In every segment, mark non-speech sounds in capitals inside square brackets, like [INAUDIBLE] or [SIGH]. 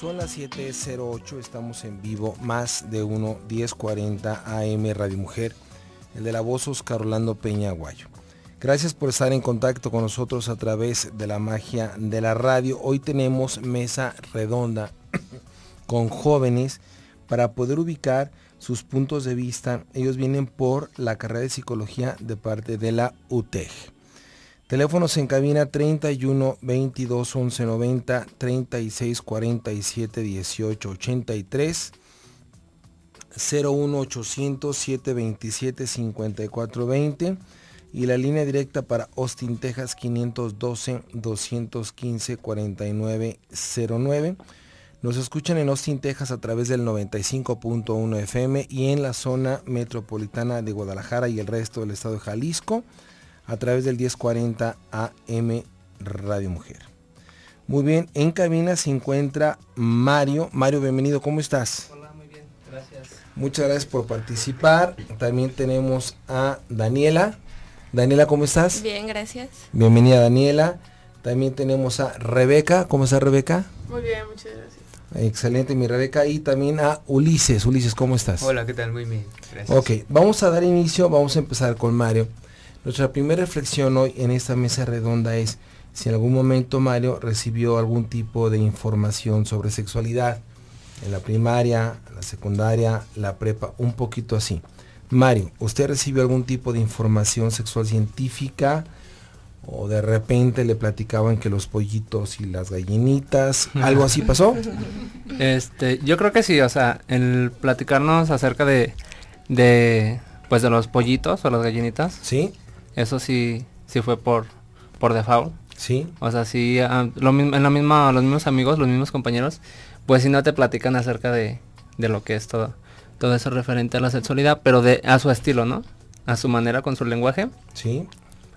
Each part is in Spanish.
Son las 7.08, estamos en vivo, más de 1, 10.40 AM Radio Mujer, el de la voz Oscar Orlando Peña Aguayo. Gracias por estar en contacto con nosotros a través de la magia de la radio. Hoy tenemos mesa redonda [COUGHS] con jóvenes para poder ubicar sus puntos de vista. Ellos vienen por la carrera de psicología de parte de la UTEG. Teléfonos en cabina 31 22 11 90 36 47 18 83 01 800 27, 54 20 y la línea directa para Austin, Texas 512 215 49 09. Nos escuchan en Austin, Texas a través del 95.1 FM y en la zona metropolitana de Guadalajara y el resto del estado de Jalisco a través del 1040 AM Radio Mujer. Muy bien, en cabina se encuentra Mario. Mario, bienvenido, ¿cómo estás? Hola, muy bien, gracias. Muchas gracias por participar. También tenemos a Daniela. Daniela, ¿cómo estás? Bien, gracias. Bienvenida, Daniela. También tenemos a Rebeca. ¿Cómo está Rebeca? Muy bien, muchas gracias. Excelente, mi Rebeca. Y también a Ulises. Ulises, ¿cómo estás? Hola, ¿qué tal? Muy bien. Gracias. Ok, vamos a dar inicio, vamos a empezar con Mario. Nuestra primera reflexión hoy en esta mesa redonda es si en algún momento Mario recibió algún tipo de información sobre sexualidad en la primaria, la secundaria, la prepa, un poquito así. Mario, ¿usted recibió algún tipo de información sexual científica? o de repente le platicaban que los pollitos y las gallinitas, [LAUGHS] algo así pasó. Este, yo creo que sí, o sea, el platicarnos acerca de, pues de los pollitos o las gallinitas. Sí. Eso sí, sí fue por, por default. Sí. O sea, sí, ah, en la misma, los mismos amigos, los mismos compañeros, pues si no te platican acerca de, lo que es todo, todo eso referente a la sexualidad, pero de, a su estilo, ¿no? A su manera, con su lenguaje. Sí.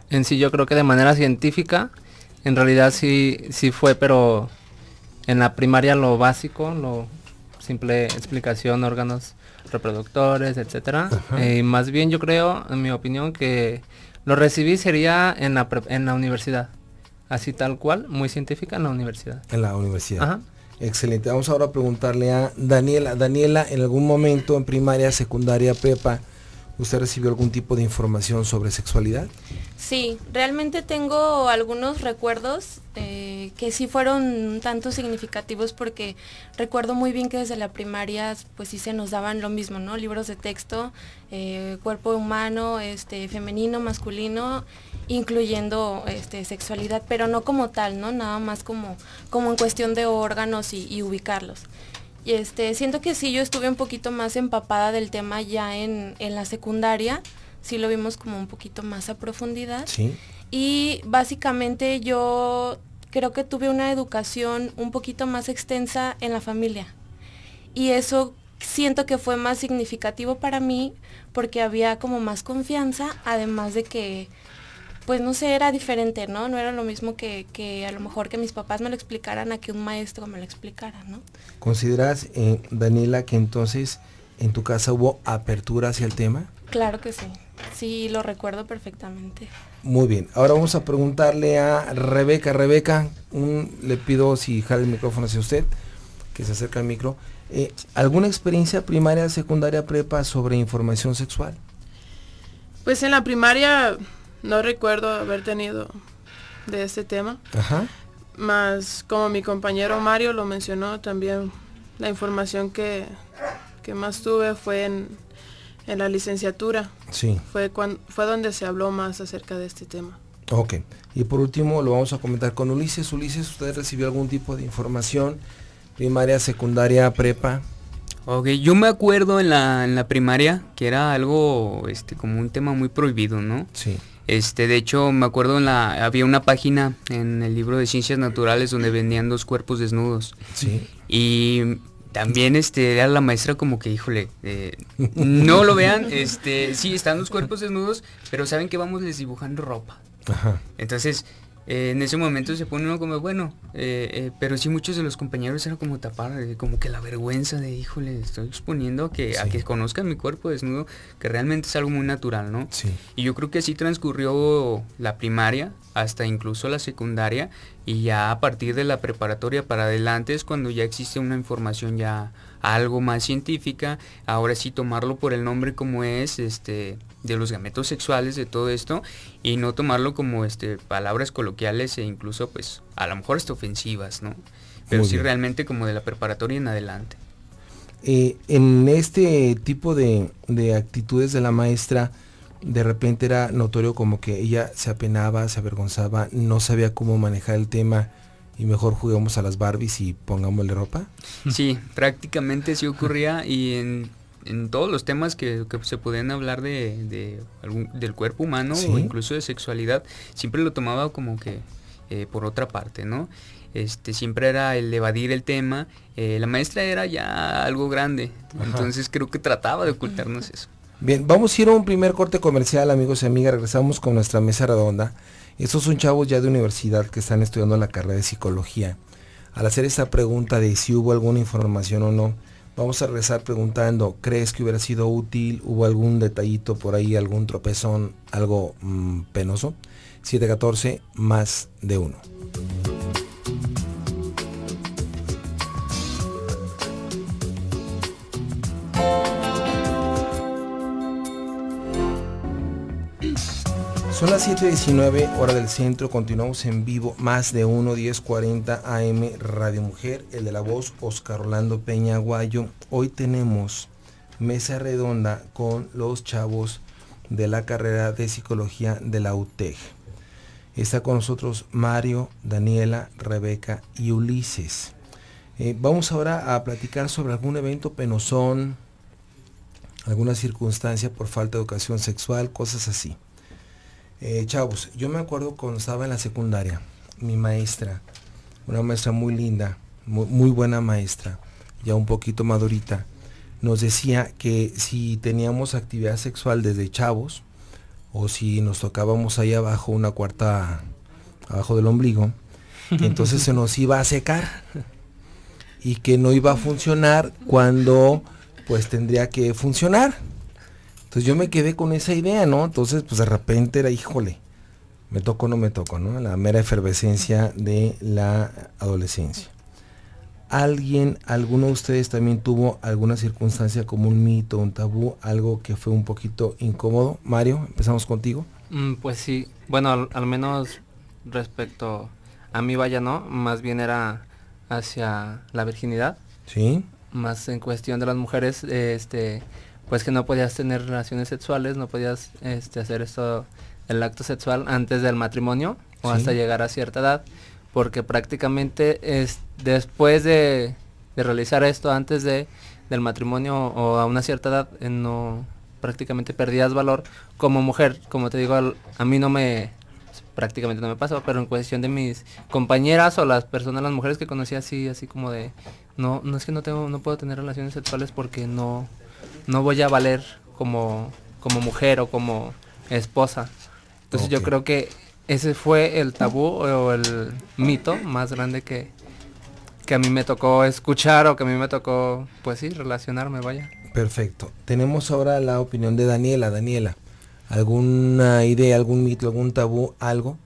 En sí yo creo que de manera científica, en realidad sí, sí fue, pero en la primaria lo básico, lo simple explicación, órganos reproductores, etcétera. Eh, más bien yo creo, en mi opinión, que lo recibí sería en la, en la universidad. Así tal cual, muy científica en la universidad. En la universidad. Ajá. Excelente. Vamos ahora a preguntarle a Daniela. Daniela, en algún momento en primaria, secundaria, pepa ¿Usted recibió algún tipo de información sobre sexualidad? Sí, realmente tengo algunos recuerdos eh, que sí fueron un tanto significativos porque recuerdo muy bien que desde la primaria pues sí se nos daban lo mismo, ¿no? Libros de texto, eh, cuerpo humano, este, femenino, masculino, incluyendo este, sexualidad, pero no como tal, ¿no? Nada más como, como en cuestión de órganos y ubicarlos este, siento que sí, yo estuve un poquito más empapada del tema ya en, la secundaria, sí lo vimos como un poquito más a profundidad. Y básicamente yo creo que tuve una educación un poquito más extensa en la familia. Y eso siento que fue más significativo para mí porque había como más confianza, además de que pues no sé, era diferente, ¿no? No era lo mismo que, a lo mejor que mis papás me lo explicaran a que un maestro me lo explicara, ¿no? ¿Consideras, eh, Daniela, que entonces en tu casa hubo apertura hacia el tema? Claro que sí, sí, lo recuerdo perfectamente. Muy bien, ahora vamos a preguntarle a Rebeca. Rebeca, le pido si jale el micrófono hacia usted, que se acerca al micro. Eh, ¿Alguna experiencia primaria, secundaria, prepa sobre información sexual? Pues en la primaria no recuerdo haber tenido de este tema. Ajá. Más como mi compañero Mario lo mencionó, también la información que, más tuve fue en, la licenciatura. Sí. Fue, cuando, fue donde se habló más acerca de este tema. Ok. Y por último lo vamos a comentar con Ulises. Ulises, ¿usted recibió algún tipo de información? Primaria, secundaria, prepa. Ok, yo me acuerdo en la, en la primaria que era algo este, como un tema muy prohibido, ¿no? Sí. Este, de hecho, me acuerdo en la, había una página en el libro de ciencias naturales donde vendían dos cuerpos desnudos. Sí. Y también este era la maestra como que híjole eh, no lo vean [LAUGHS] este sí están los cuerpos desnudos pero saben que vamos les dibujando ropa Ajá. entonces eh, en ese momento se pone uno como, bueno, eh, eh, pero sí muchos de los compañeros eran como tapar, como que la vergüenza de, híjole, estoy exponiendo que, a que conozcan mi cuerpo desnudo, que realmente es algo muy natural, ¿no? Sí. Y yo creo que así transcurrió la primaria, hasta incluso la secundaria, y ya a partir de la preparatoria para adelante es cuando ya existe una información ya algo más científica, ahora sí tomarlo por el nombre como es, este, de los gametos sexuales, de todo esto, y no tomarlo como este, palabras coloquiales e incluso pues a lo mejor ofensivas, ¿no? Pero sí realmente como de la preparatoria en adelante. Eh, en este tipo de, de actitudes de la maestra, de repente era notorio como que ella se apenaba, se avergonzaba, no sabía cómo manejar el tema y mejor juguemos a las Barbies y pongámosle ropa? [LAUGHS] Sí, prácticamente sí ocurría y en, todos los temas que, se podían hablar de, algún, del cuerpo humano o incluso de sexualidad, siempre lo tomaba como que eh, por otra parte, ¿no? Este, siempre era el evadir el tema. Eh, la maestra era ya algo grande, entonces creo que trataba de ocultarnos eso. Bien, vamos a ir a un primer corte comercial, amigos y amigas. Regresamos con nuestra mesa redonda. Estos son chavos ya de universidad que están estudiando la carrera de psicología. Al hacer esta pregunta de si hubo alguna información o no, vamos a regresar preguntando, ¿crees que hubiera sido útil? ¿Hubo algún detallito por ahí, algún tropezón, algo mm, penoso? 714 más de uno. Son las 7.19 hora del centro, continuamos en vivo más de 1, 10.40 AM Radio Mujer, el de la voz Oscar Orlando Peña Guayo. Hoy tenemos mesa redonda con los chavos de la carrera de psicología de la UTEG. Está con nosotros Mario, Daniela, Rebeca y Ulises. Eh, vamos ahora a platicar sobre algún evento penosón, alguna circunstancia por falta de educación sexual, cosas así. Eh, chavos, yo me acuerdo cuando estaba en la secundaria, mi maestra, una maestra muy linda, muy, muy buena maestra, ya un poquito madurita, nos decía que si teníamos actividad sexual desde chavos, o si nos tocábamos ahí abajo una cuarta abajo del ombligo, entonces se nos iba a secar y que no iba a funcionar cuando pues tendría que funcionar. Entonces yo me quedé con esa idea, ¿no? Entonces, pues de repente era, híjole, me tocó o no me toco, ¿no? La mera efervescencia de la adolescencia. ¿Alguien, alguno de ustedes también tuvo alguna circunstancia como un mito, un tabú, algo que fue un poquito incómodo? Mario, empezamos contigo. Mm, pues sí, bueno, al, menos respecto a mí vaya, ¿no? Más bien era hacia la virginidad. Sí. Más en cuestión de las mujeres, este, pues que no podías tener relaciones sexuales, no podías este, hacer esto, el acto sexual antes del matrimonio o hasta llegar a cierta edad, porque prácticamente es después de, realizar esto, antes de, del matrimonio o a una cierta edad, eh, no prácticamente perdías valor como mujer, como te digo, a mí no me prácticamente no me pasó, pero en cuestión de mis compañeras o las personas, las mujeres que conocí así, así como de, no, no es que no tengo, no puedo tener relaciones sexuales porque no, no voy a valer como, como mujer o como esposa. Entonces yo creo que ese fue el tabú o el mito más grande que, que a mí me tocó escuchar o que a mí me tocó, pues sí, relacionarme, vaya. Perfecto. Tenemos ahora la opinión de Daniela. Daniela, ¿alguna idea, algún mito, algún tabú, algo?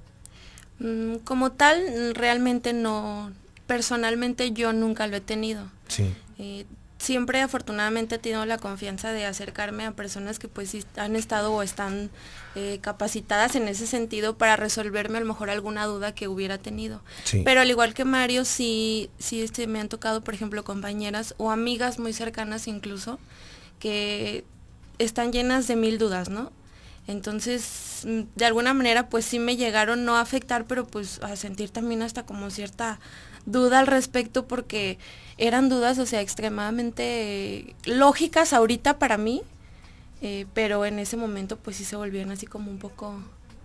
Mm, como tal, realmente no. Personalmente yo nunca lo he tenido. Sí. Eh, siempre afortunadamente he tenido la confianza de acercarme a personas que pues han estado o están eh, capacitadas en ese sentido para resolverme a lo mejor alguna duda que hubiera tenido. Pero al igual que Mario, sí, sí este, me han tocado, por ejemplo, compañeras o amigas muy cercanas incluso, que están llenas de mil dudas, ¿no? Entonces, mm, de alguna manera, pues sí me llegaron no a afectar, pero pues a sentir también hasta como cierta duda al respecto porque eran dudas, o sea, extremadamente lógicas ahorita para mí, eh, pero en ese momento pues sí se volvieron así como un poco...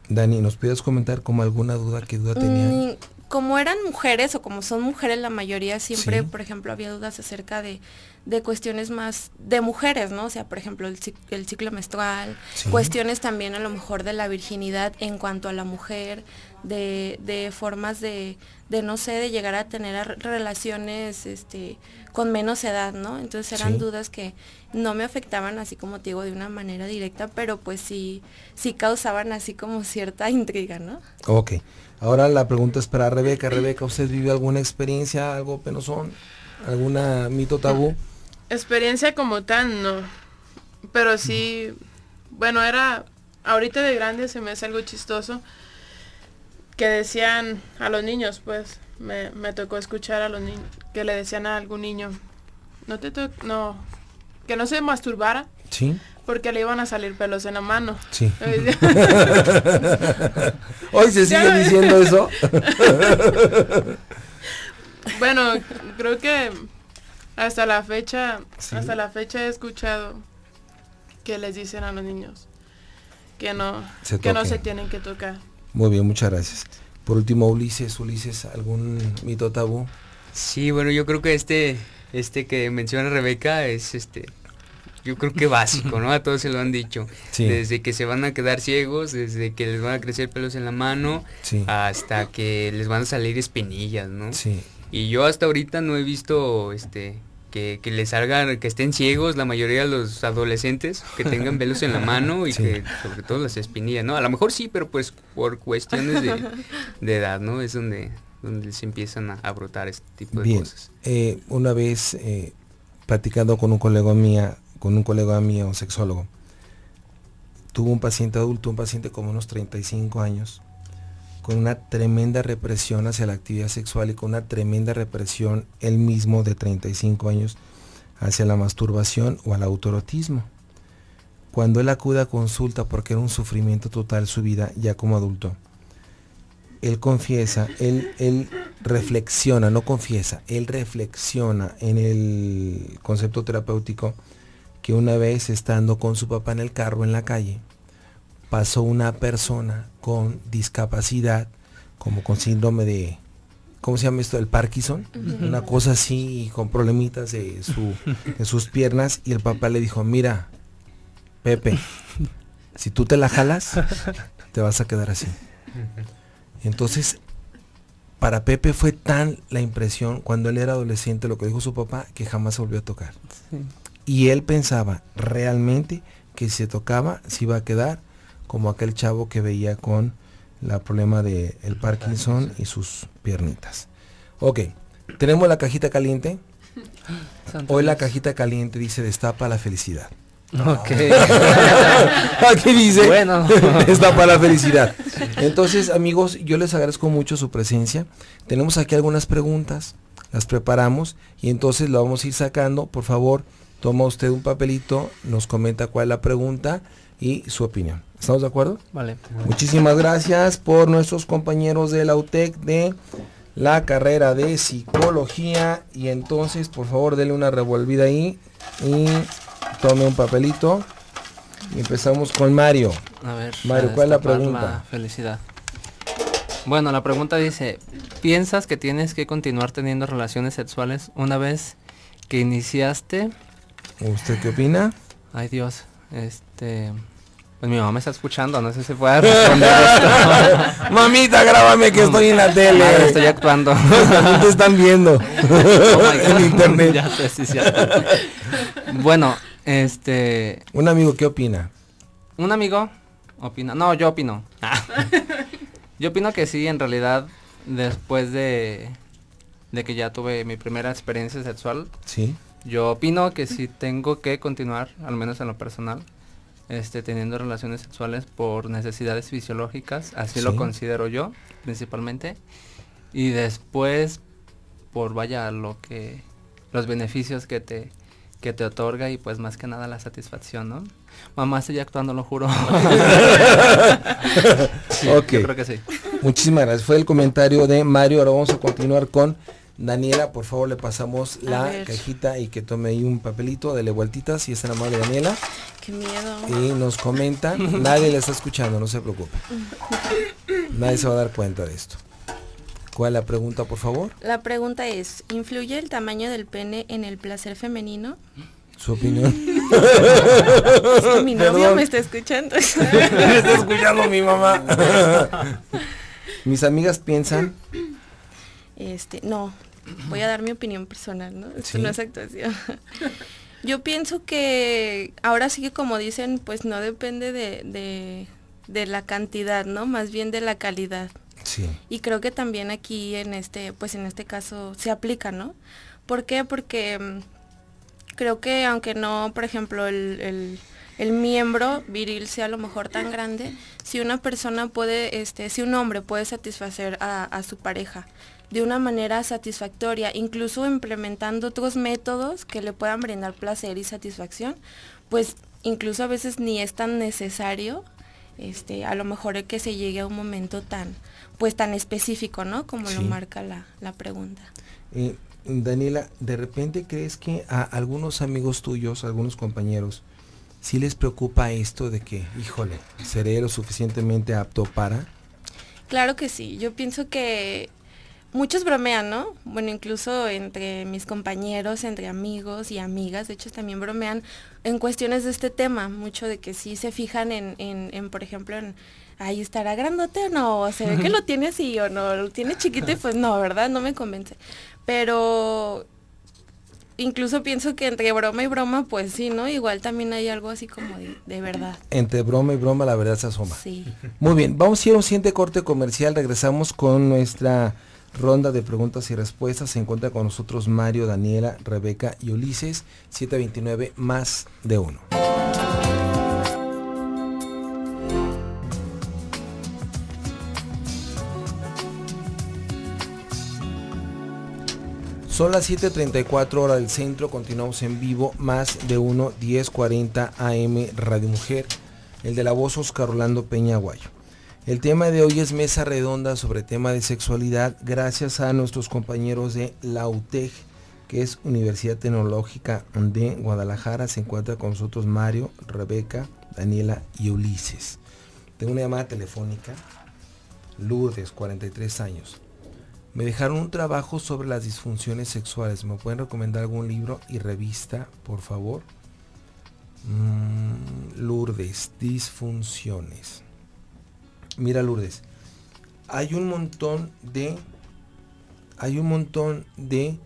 Dani, ¿nos puedes comentar como alguna duda, que duda tenían? Mm, como eran mujeres o como son mujeres la mayoría, siempre, por ejemplo, había dudas acerca de, de, cuestiones más de mujeres, ¿no? O sea, por ejemplo, el, el ciclo menstrual, cuestiones también a lo mejor de la virginidad en cuanto a la mujer, de, de formas de, no sé, de llegar a tener relaciones este, con menos edad, ¿no? Entonces eran dudas que no me afectaban así como te digo de una manera directa, pero pues sí, sí causaban así como cierta [LAUGHS] intriga, ¿no? Ok. Ahora la pregunta es para Rebeca. Rebeca, ¿usted vive alguna experiencia, algo penosón, alguna mito tabú? Experiencia como tal, no. Pero sí, bueno, era, ahorita de grande se me hace algo chistoso, que decían a los niños, pues me, tocó escuchar a los niños, que le decían a algún niño, no te to no, que no se masturbara. Sí. Porque le iban a salir pelos en la mano. Sí. [LAUGHS] [LAUGHS] Hoy se sigue diciendo eso. [LAUGHS] bueno, creo que hasta la fecha, hasta la fecha he escuchado que les dicen a los niños que no, que no se tienen que tocar. Muy bien, muchas gracias. Por último, Ulises, Ulises, ¿algún mito tabú? Sí, bueno, yo creo que este, este que menciona Rebeca es este, yo creo que básico, ¿no? A todos se lo han dicho. Desde que se van a quedar ciegos, desde que les van a crecer pelos en la mano, hasta que les van a salir espinillas, ¿no? Sí. Y yo hasta ahorita no he visto este que, que les salgan, que estén ciegos la mayoría de los adolescentes, que tengan [LAUGHS] velos en la mano y que sobre todo las espinillas, ¿no? A lo mejor sí, pero pues por cuestiones de, [LAUGHS] edad, ¿no? Es donde, donde se empiezan a, brotar este tipo de cosas. Eh, una vez eh, platicando con un colega mía, con un colega mío, un sexólogo, tuvo un paciente adulto, un paciente como unos 35 años, con una tremenda represión hacia la actividad sexual y con una tremenda represión él mismo de 35 años hacia la masturbación o al autorotismo. Cuando él acude a consulta porque era un sufrimiento total su vida ya como adulto, él confiesa, él, él reflexiona, no confiesa, él reflexiona en el concepto terapéutico que una vez estando con su papá en el carro en la calle, pasó una persona con discapacidad, como con síndrome de, ¿cómo se llama esto? El Parkinson, una cosa así, con problemitas de, sus piernas, y el papá le dijo, mira, Pepe, si tú te la jalas, te vas a quedar así. Entonces, para Pepe fue tan la impresión cuando él era adolescente lo que dijo su papá que jamás se volvió a tocar. Y él pensaba realmente que si se tocaba se iba a quedar como aquel chavo que veía con la problema del Parkinson y sus piernitas. Ok, tenemos la cajita caliente. [LAUGHS] Hoy la cajita caliente dice destapa la felicidad. Ok. [LAUGHS] Aquí dice [LAUGHS] destapa la felicidad. Entonces, amigos, yo les agradezco mucho su presencia. Tenemos aquí algunas preguntas, las preparamos y entonces lo vamos a ir sacando. Por favor, Toma usted un papelito, nos comenta cuál es la pregunta y su opinión. ¿Estamos de acuerdo? Vale. Muchísimas gracias por nuestros compañeros de la UTEC de la carrera de psicología y entonces por favor dele una revolvida ahí y tome un papelito y empezamos con Mario. A ver, Mario, ¿cuál es la pregunta? felicidad. Bueno, la pregunta dice, ¿piensas que tienes que continuar teniendo relaciones sexuales una vez que iniciaste ¿Usted qué opina? Ay Dios, este... Pues mi mamá me está escuchando, no sé si pueda responder esto. [LAUGHS] Mamita, grábame que estoy en la tele. estoy actuando. [LAUGHS] te están viendo [LAUGHS] oh en internet. bueno, este... Un amigo, ¿qué opina? Un amigo opina... No, yo opino. yo opino que sí, en realidad, después de, de que ya tuve mi primera experiencia sexual. Sí yo opino que si tengo que continuar, al menos en lo personal, este, teniendo relaciones sexuales por necesidades fisiológicas, así lo considero yo principalmente, y después por vaya lo que los beneficios que te que te otorga y pues más que nada la satisfacción, ¿no? Mamá sigue actuando, lo juro. [LAUGHS] Yo creo que sí. Muchísimas gracias. Fue el comentario de Mario. Ahora vamos a continuar con Daniela, por favor, le pasamos la cajita y que tome ahí un papelito, dele vueltitas, si es la madre Daniela. Qué miedo. Y nos comenta, nadie le está escuchando, no se preocupe. nadie se va a dar cuenta de esto. ¿Cuál es la pregunta, por favor? La pregunta es, ¿influye el tamaño del pene en el placer femenino? Su opinión. mi novio me está escuchando. [LAUGHS] me está escuchando mi mamá. [LAUGHS] Mis amigas piensan este, no, voy a dar mi opinión personal, ¿no? Esto no es actuación. [LAUGHS] Yo pienso que ahora sí que como dicen, pues no depende de, de, la cantidad, ¿no? Más bien de la calidad. Sí. Y creo que también aquí en este, pues en este caso se aplica, ¿no? ¿Por qué? Porque mm, creo que aunque no, por ejemplo, el, miembro viril sea a lo mejor tan grande, si una persona puede, este, si un hombre puede satisfacer a su pareja, de una manera satisfactoria, incluso implementando otros métodos que le puedan brindar placer y satisfacción, pues incluso a veces ni es tan necesario, este, a lo mejor es que se llegue a un momento tan, pues tan específico, ¿no? Como lo marca la, pregunta. Eh, Daniela, ¿de repente crees que a algunos amigos tuyos, a algunos compañeros, sí les preocupa esto de que, híjole, seré lo suficientemente apto para? Claro que sí, yo pienso que muchos bromean, ¿no? Bueno, incluso entre mis compañeros, entre amigos y amigas, de hecho también bromean en cuestiones de este tema, mucho de que sí se fijan en, en, por ejemplo, en, ahí estará grandote o no, o se ve que lo tiene así o no, lo tiene chiquito y pues no, ¿verdad? No me convence. Pero incluso pienso que entre broma y broma, pues sí, ¿no? Igual también hay algo así como de, de, verdad. Entre broma y broma la verdad se asoma. Sí. Muy bien, vamos a ir a un siguiente corte comercial, regresamos con nuestra Ronda de preguntas y respuestas. Se encuentra con nosotros Mario, Daniela, Rebeca y Ulises. 729 más de uno. Son las 7.34 hora del centro, continuamos en vivo, más de 1, 10.40 AM Radio Mujer, el de la voz Oscar Orlando Peña Guayo el tema de hoy es mesa redonda sobre tema de sexualidad gracias a nuestros compañeros de la UTEG, que es Universidad Tecnológica de Guadalajara. Se encuentra con nosotros Mario, Rebeca, Daniela y Ulises. Tengo una llamada telefónica. Lourdes, 43 años. Me dejaron un trabajo sobre las disfunciones sexuales. ¿Me pueden recomendar algún libro y revista, por favor? Mm, Lourdes, disfunciones mira Lourdes, hay un montón de, hay un montón de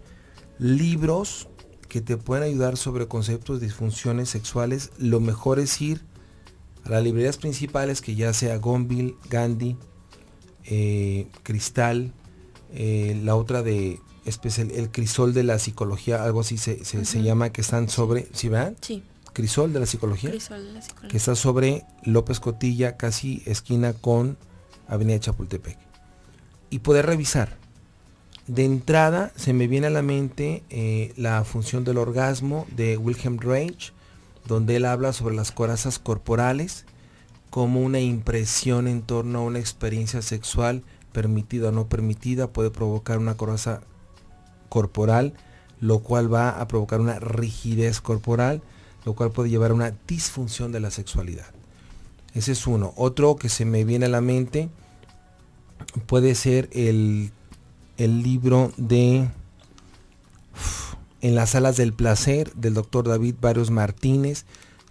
libros que te pueden ayudar sobre conceptos, disfunciones sexuales. Lo mejor es ir a las librerías principales, que ya sea Gonville, Gandhi, eh, Cristal, eh, la otra de especial, el crisol de la psicología, algo así se, se llama, que están sobre, ¿sí vean? Sí. Crisol de la Psicología, que está sobre López Cotilla, casi esquina con Avenida Chapultepec. Y poder revisar. De entrada se me viene a la mente eh, la función del orgasmo de Wilhelm Reich, donde él habla sobre las corazas corporales como una impresión en torno a una experiencia sexual permitida o no permitida puede provocar una coraza corporal, lo cual va a provocar una rigidez corporal lo cual puede llevar a una disfunción de la sexualidad. Ese es uno. Otro que se me viene a la mente puede ser el, libro de En las alas del placer del doctor David Barrios Martínez,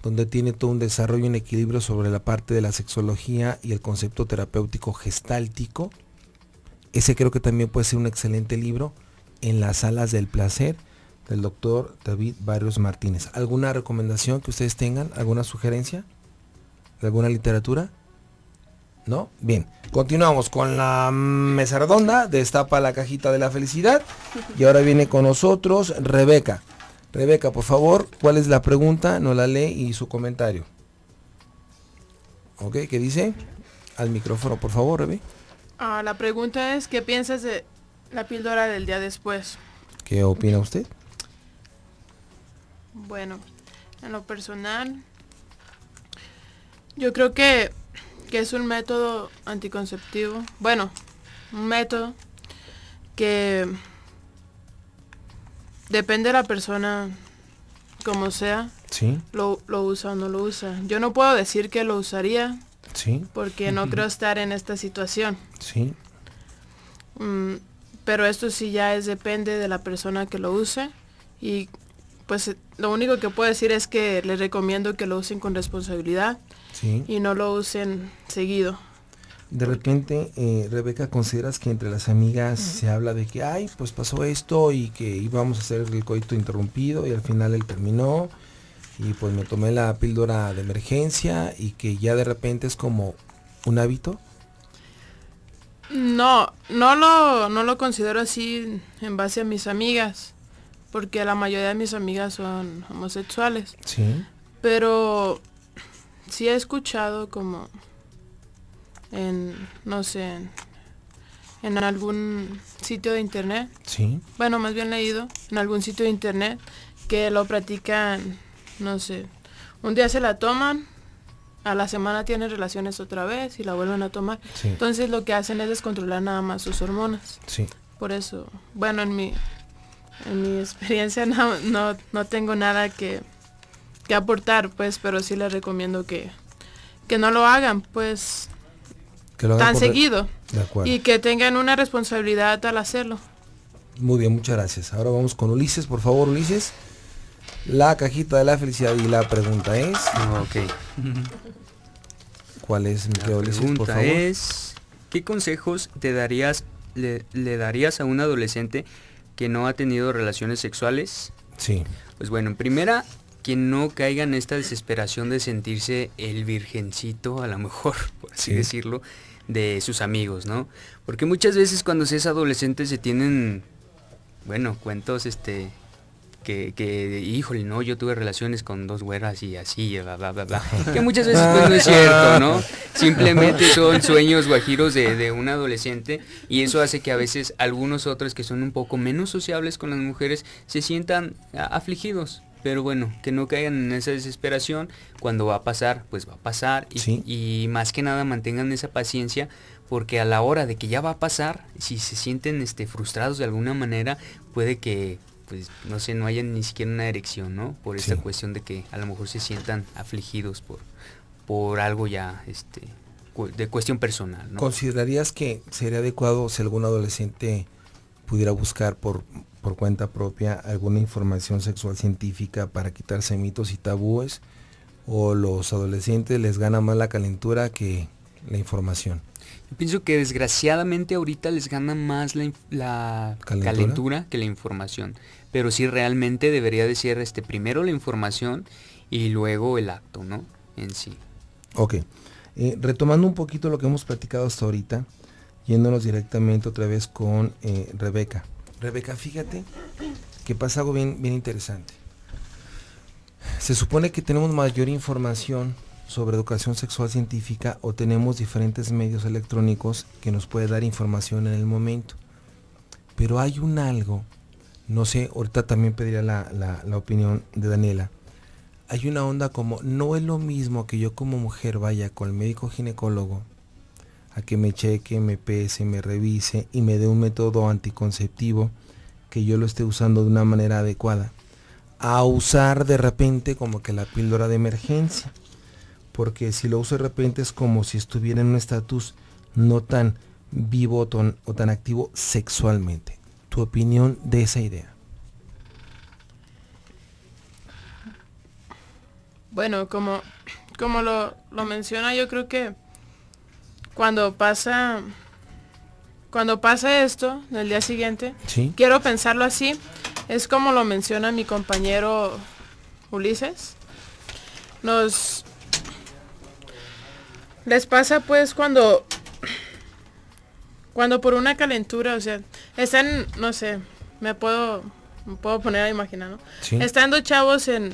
donde tiene todo un desarrollo y un equilibrio sobre la parte de la sexología y el concepto terapéutico gestáltico. Ese creo que también puede ser un excelente libro, En las alas del placer del doctor David Barrios Martínez. ¿Alguna recomendación que ustedes tengan? ¿Alguna sugerencia? ¿De alguna literatura? ¿No? Bien, continuamos con la mesa redonda, destapa la cajita de la felicidad y ahora viene con nosotros Rebeca. Rebeca, por favor, ¿cuál es la pregunta? No la lee y su comentario. ¿Ok? ¿Qué dice? Al micrófono, por favor, Rebe ah, la pregunta es, ¿qué piensas de la píldora del día después? ¿Qué opina usted? Bueno, en lo personal, yo creo que, que es un método anticonceptivo. Bueno, un método que depende de la persona como sea. Sí. Lo, usa o no lo usa. Yo no puedo decir que lo usaría. Sí. Porque no creo estar en esta situación. Sí. Mm, pero esto sí ya es depende de la persona que lo use y pues eh, lo único que puedo decir es que les recomiendo que lo usen con responsabilidad y no lo usen seguido. De repente, eh, Rebeca, ¿consideras que entre las amigas se habla de que, ay, pues pasó esto y que íbamos a hacer el coito interrumpido y al final él terminó y pues me tomé la píldora de emergencia y que ya de repente es como un hábito? No, no no lo considero así en base a mis amigas porque la mayoría de mis amigas son homosexuales. Sí. Pero sí he escuchado como en, no sé, en, algún sitio de internet. Sí. Bueno, más bien leído, en algún sitio de internet que lo practican, no sé, un día se la toman, a la semana tienen relaciones otra vez y la vuelven a tomar. Sí. Entonces lo que hacen es descontrolar nada más sus hormonas. Sí. Por eso, bueno, en mi en mi experiencia [LAUGHS] no, no, tengo nada que, aportar, pues, pero sí les recomiendo que, que no lo hagan, pues, que lo hagan tan seguido. Y que tengan una responsabilidad al hacerlo. Muy bien, muchas gracias. Ahora vamos con Ulises, por favor, Ulises. La cajita de la felicidad y la pregunta es... Ok. [LAUGHS] ¿Cuál es, mi pregunta es, ¿qué consejos te darías, le darías a un adolescente que no ha tenido relaciones sexuales. Sí. Pues bueno, en primera, que no caiga en esta desesperación de sentirse el virgencito, a lo mejor, [LAUGHS] por así decirlo, de sus amigos, ¿no? Porque muchas veces cuando se es adolescente se tienen, bueno, cuentos este que, que, híjole, no, yo tuve relaciones con dos güeras y así, bla, bla, bla, bla. [LAUGHS] Que muchas veces pues, no es cierto, ¿no? Simplemente [LAUGHS] son sueños guajiros de, un adolescente y eso hace que a veces algunos otros que son un poco menos sociables con las mujeres se sientan afligidos. Pero bueno, que no caigan en esa desesperación. Cuando va a pasar, pues va a pasar. Y, y, más que nada mantengan esa paciencia porque a la hora de que ya va a pasar, si se sienten este, frustrados de alguna manera, puede que pues no sé, no hayan ni siquiera una erección, ¿no? Por esta cuestión de que a lo mejor se sientan afligidos por, por algo ya este de cuestión personal, ¿no? ¿Considerarías que sería adecuado si algún adolescente pudiera buscar por, cuenta propia alguna información sexual científica para quitarse mitos y tabúes? ¿O los adolescentes les gana más la calentura que la información? Yo pienso que desgraciadamente ahorita les gana más la, calentura que la información pero sí realmente debería de este, primero la información y luego el acto, ¿no? En sí. Ok. Eh, retomando un poquito lo que hemos platicado hasta ahorita, yéndonos directamente otra vez con eh, Rebeca. Rebeca, fíjate que pasa algo bien, bien interesante. Se supone que tenemos mayor información sobre educación sexual científica o tenemos diferentes medios electrónicos que nos puede dar información en el momento. Pero hay un algo no sé, ahorita también pediría la, opinión de Daniela. Hay una onda como, no es lo mismo que yo como mujer vaya con el médico ginecólogo a que me cheque, me pese, me revise y me dé un método anticonceptivo que yo lo esté usando de una manera adecuada. A usar de repente como que la píldora de emergencia. Porque si lo uso de repente es como si estuviera en un estatus no tan vivo o tan activo sexualmente tu opinión de esa idea. Bueno, como, como lo, lo menciona, yo creo que cuando pasa cuando pasa esto del día siguiente, quiero pensarlo así, es como lo menciona mi compañero Ulises. Nos les pasa pues cuando cuando por una calentura, o sea, están, no sé, me puedo, puedo poner a imaginar, ¿no? Están dos chavos en,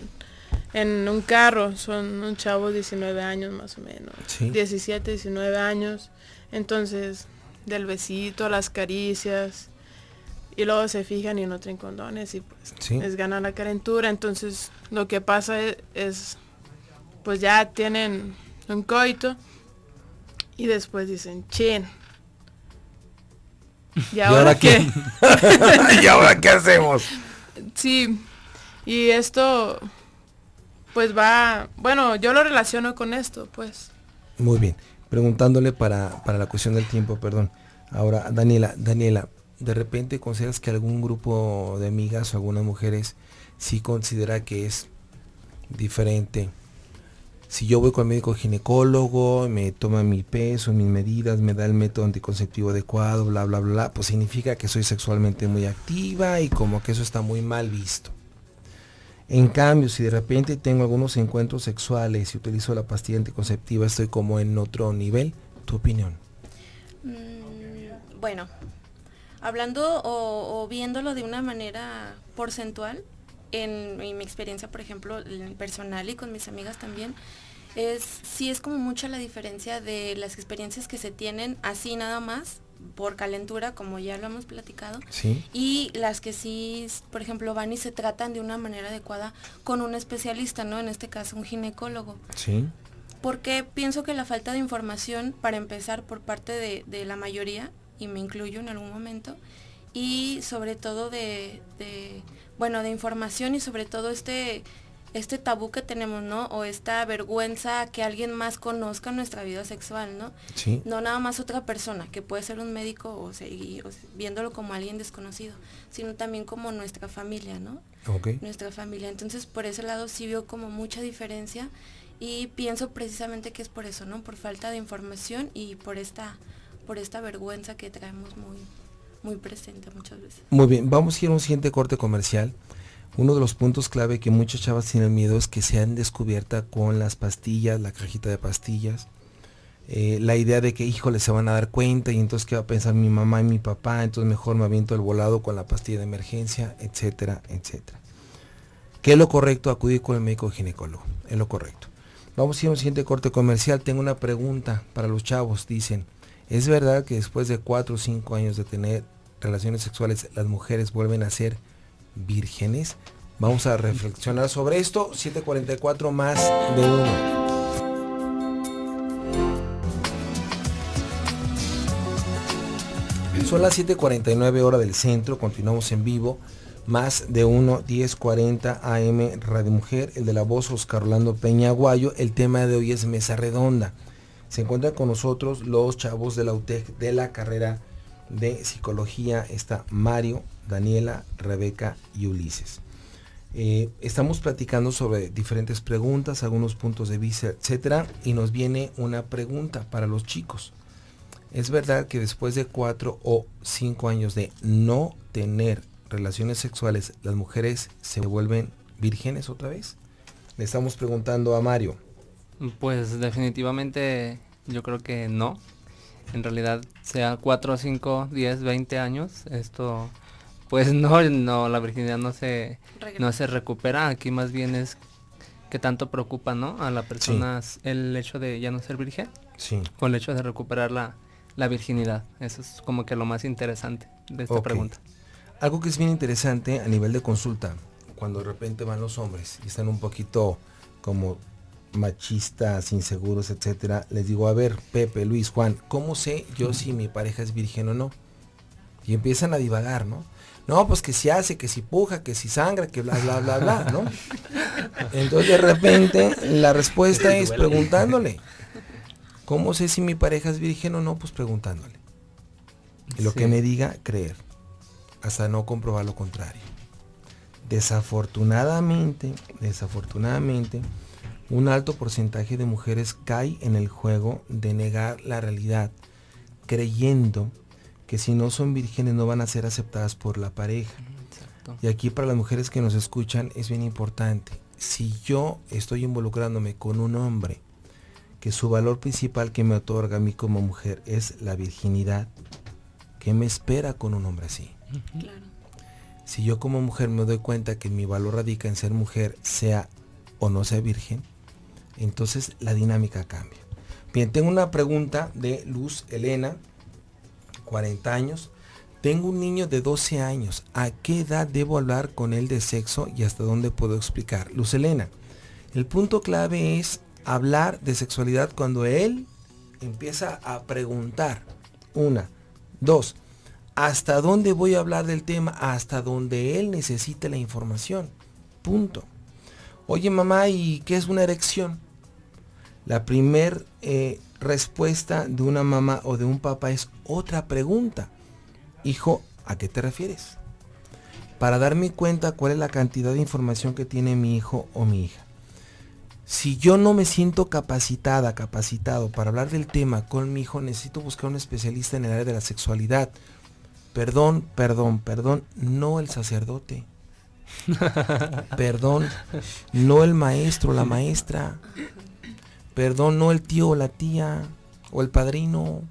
un carro, son un chavo 19 años más o menos, 17, 19 años, entonces del besito, las caricias, y luego se fijan y no tienen condones y pues les gana la carentura, entonces lo que pasa e, es, pues ya tienen un coito y después dicen, chin, ¿Y ahora, qué? [LAUGHS] ¿Y ahora qué hacemos? Sí, y esto pues va, bueno, yo lo relaciono con esto, pues. Muy bien, preguntándole para, para la cuestión del tiempo, perdón. Ahora, Daniela, Daniela, de repente consideras que algún grupo de amigas o algunas mujeres sí considera que es diferente si yo voy con el médico ginecólogo, me toma mi peso, mis medidas, me da el método anticonceptivo adecuado, bla, bla, bla, pues significa que soy sexualmente muy activa y como que eso está muy mal visto. En cambio, si de repente tengo algunos encuentros sexuales y utilizo la pastilla anticonceptiva, estoy como en otro nivel. ¿Tu opinión? Mm, bueno, hablando o viéndolo de una manera porcentual, en, mi experiencia, por ejemplo, personal y con mis amigas también, es si es como mucha la diferencia de las experiencias que se tienen así nada más por calentura, como ya lo hemos platicado, y las que sí, por ejemplo, van y se tratan de una manera adecuada con un especialista, ¿no? En este caso, un ginecólogo. Sí. Porque pienso que la falta de información, para empezar, por parte de, de la mayoría, y me incluyo en algún momento, y sobre todo de bueno, de información y sobre todo este, este tabú que tenemos, ¿no? O esta vergüenza que alguien más conozca nuestra vida sexual, ¿no? Sí. No nada más otra persona, que puede ser un médico o, seguir, viéndolo como alguien desconocido, sino también como nuestra familia, ¿no? Nuestra familia. Entonces, por ese lado sí veo como mucha diferencia y pienso precisamente que es por eso, ¿no? Por falta de información y por esta por esta vergüenza que traemos muy muy presente muchas veces. Muy bien, vamos a ir a un siguiente corte comercial. Uno de los puntos clave que muchas chavas tienen miedo es que sean descubierta con las pastillas, la cajita de pastillas. Eh, la idea de que, híjole, se van a dar cuenta y entonces qué va a pensar mi mamá y mi papá, entonces mejor me aviento el volado con la pastilla de emergencia, etcétera, etcétera. ¿Qué es lo correcto? Acudir con el médico ginecólogo. Es lo correcto. Vamos a ir a un siguiente corte comercial. Tengo una pregunta para los chavos. Dicen, es verdad que después de 4 o 5 años de tener relaciones sexuales, las mujeres vuelven a ser vírgenes. Vamos a reflexionar sobre esto. 744 más de uno. Son las 7.49 hora del centro, continuamos en vivo, más de 1, 10.40 AM Radio Mujer, el de la voz Oscar Orlando Peña Guayo. el tema de hoy es Mesa Redonda. Se encuentran con nosotros los chavos de la UTEC de la carrera de psicología. Está Mario, Daniela, Rebeca y Ulises. Eh, estamos platicando sobre diferentes preguntas, algunos puntos de vista, etc. y nos viene una pregunta para los chicos. ¿Es verdad que después de cuatro o cinco años de no tener relaciones sexuales, las mujeres se vuelven vírgenes otra vez? Le estamos preguntando a Mario. Pues definitivamente yo creo que no. En realidad, sea 4, 5, 10, 20 años, esto, pues [LAUGHS] no, no, la virginidad no se, no se recupera. Aquí más bien es que tanto preocupa, A la persona el hecho de ya no ser virgen. Sí. O el hecho de recuperar la, virginidad. Eso es como que lo más interesante de esta pregunta. Algo que es bien interesante a nivel de consulta, cuando de repente van los hombres y están un poquito como machistas, inseguros, etcétera, les digo, a ver, Pepe, Luis, Juan, ¿cómo sé yo si mi pareja es virgen o no? Y empiezan a divagar, ¿no? No, pues que si hace, que si puja, que si sangra, que bla, bla, bla, bla, ¿no? Entonces de repente la respuesta es preguntándole. ¿Cómo sé si mi pareja es virgen o no? Pues preguntándole. Y lo que me diga, creer. Hasta no comprobar lo contrario. Desafortunadamente, desafortunadamente, un alto porcentaje de mujeres cae en el juego de negar la realidad, creyendo que si no son vírgenes no van a ser aceptadas por la pareja. Y aquí para las mujeres que nos escuchan es bien importante. Si yo estoy involucrándome con un hombre, que su valor principal que me otorga a mí como mujer es la virginidad, ¿qué me espera con un hombre así? Si yo como mujer me doy cuenta que mi valor radica en ser mujer, sea o no sea virgen, entonces la dinámica cambia. Bien, tengo una pregunta de Luz Elena, 40 años. Tengo un niño de 12 años. ¿A qué edad debo hablar con él de sexo y hasta dónde puedo explicar? Luz Elena, el punto clave es hablar de sexualidad cuando él empieza a preguntar. Una. Dos. ¿Hasta dónde voy a hablar del tema? Hasta donde él necesite la información. Punto. Oye mamá, ¿y qué es una erección? La primer eh, respuesta de una mamá o de un papá es otra pregunta. Hijo, ¿a qué te refieres? Para darme cuenta cuál es la cantidad de información que tiene mi hijo o mi hija. Si yo no me siento capacitada, capacitado para hablar del tema con mi hijo, necesito buscar un especialista en el área de la sexualidad. Perdón, perdón, perdón, no el sacerdote. [LAUGHS] perdón, no el maestro, la maestra. Perdón, no el tío o la tía o el padrino.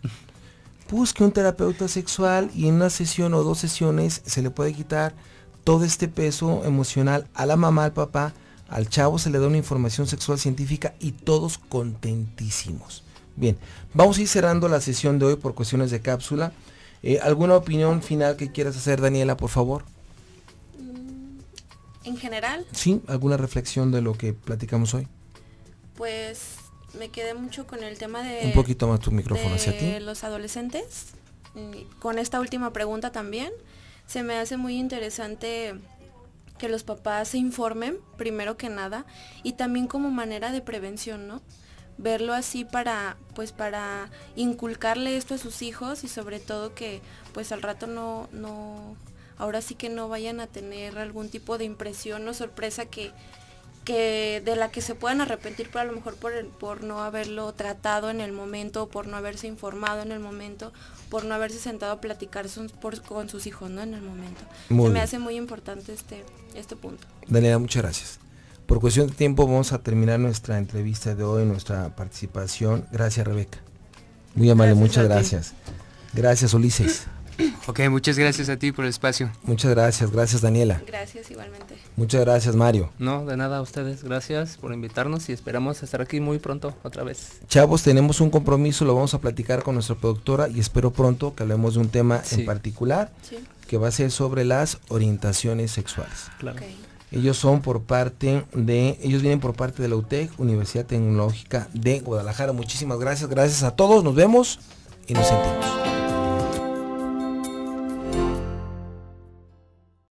Busque un terapeuta sexual y en una sesión o dos sesiones se le puede quitar todo este peso emocional a la mamá, al papá, al chavo se le da una información sexual científica y todos contentísimos. Bien, vamos a ir cerrando la sesión de hoy por cuestiones de cápsula. Eh, ¿Alguna opinión final que quieras hacer, Daniela, por favor? Mm, ¿En general? Sí, alguna reflexión de lo que platicamos hoy. Pues me quedé mucho con el tema de... Un poquito más tu micrófono hacia Los adolescentes. Con esta última pregunta también, se me hace muy interesante que los papás se informen, primero que nada, y también como manera de prevención, ¿no? verlo así para pues para inculcarle esto a sus hijos y sobre todo que pues al rato no no ahora sí que no vayan a tener algún tipo de impresión o sorpresa que de la que se puedan arrepentir por a lo mejor por, por no haberlo tratado en el momento, por no haberse informado en el momento, por no haberse sentado a platicar con sus hijos ¿no? en el momento. se me hace muy importante este, este punto. Daniela, muchas gracias. Por cuestión de tiempo vamos a terminar nuestra entrevista de hoy, nuestra participación. Gracias Rebeca. Muy amable, muchas gracias. Gracias Ulises. Ok, muchas gracias a ti por el espacio. Muchas gracias, gracias Daniela. Gracias igualmente. Muchas gracias Mario. No, de nada a ustedes, gracias por invitarnos y esperamos estar aquí muy pronto otra vez. Chavos, tenemos un compromiso, lo vamos a platicar con nuestra productora y espero pronto que hablemos de un tema en particular que va a ser sobre las orientaciones sexuales. Claro. Ellos son por parte de, ellos vienen por parte de la UTEC, Universidad Tecnológica de Guadalajara. Muchísimas gracias, gracias a todos, nos vemos y nos sentimos.